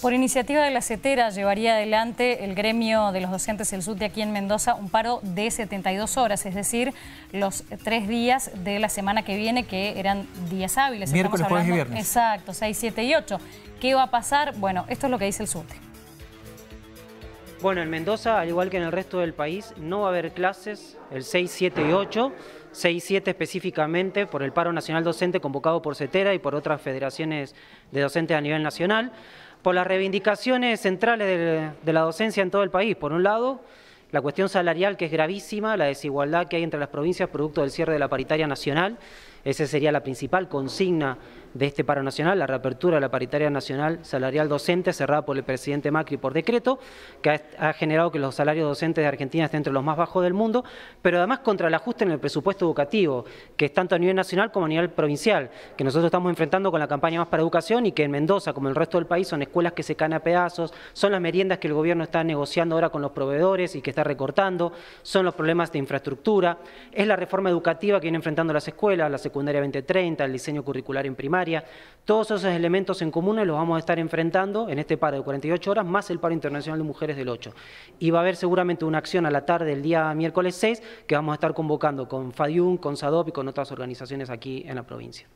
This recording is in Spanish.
Por iniciativa de la CETERA llevaría adelante el gremio de los docentes del SUTE aquí en Mendoza un paro de 72 horas, es decir, los tres días de la semana que viene que eran días hábiles. Miércoles, y viernes. Exacto, 6, 7 y 8. ¿Qué va a pasar? Bueno, esto es lo que dice el SUTE. Bueno, en Mendoza, al igual que en el resto del país, no va a haber clases el 6, 7 y 8, 6, 7 específicamente por el paro nacional docente convocado por CETERA y por otras federaciones de docentes a nivel nacional con las reivindicaciones centrales de la docencia en todo el país. Por un lado, la cuestión salarial que es gravísima, la desigualdad que hay entre las provincias producto del cierre de la paritaria nacional esa sería la principal consigna de este paro nacional, la reapertura de la paritaria nacional salarial docente cerrada por el presidente Macri por decreto, que ha generado que los salarios docentes de Argentina estén entre los más bajos del mundo, pero además contra el ajuste en el presupuesto educativo, que es tanto a nivel nacional como a nivel provincial, que nosotros estamos enfrentando con la campaña Más para Educación y que en Mendoza, como en el resto del país, son escuelas que se caen a pedazos, son las meriendas que el gobierno está negociando ahora con los proveedores y que está recortando, son los problemas de infraestructura, es la reforma educativa que vienen enfrentando las escuelas, las secundaria 2030, el diseño curricular en primaria, todos esos elementos en común los vamos a estar enfrentando en este paro de 48 horas, más el paro internacional de mujeres del 8. Y va a haber seguramente una acción a la tarde el día miércoles 6 que vamos a estar convocando con FADIUM, con SADOP y con otras organizaciones aquí en la provincia.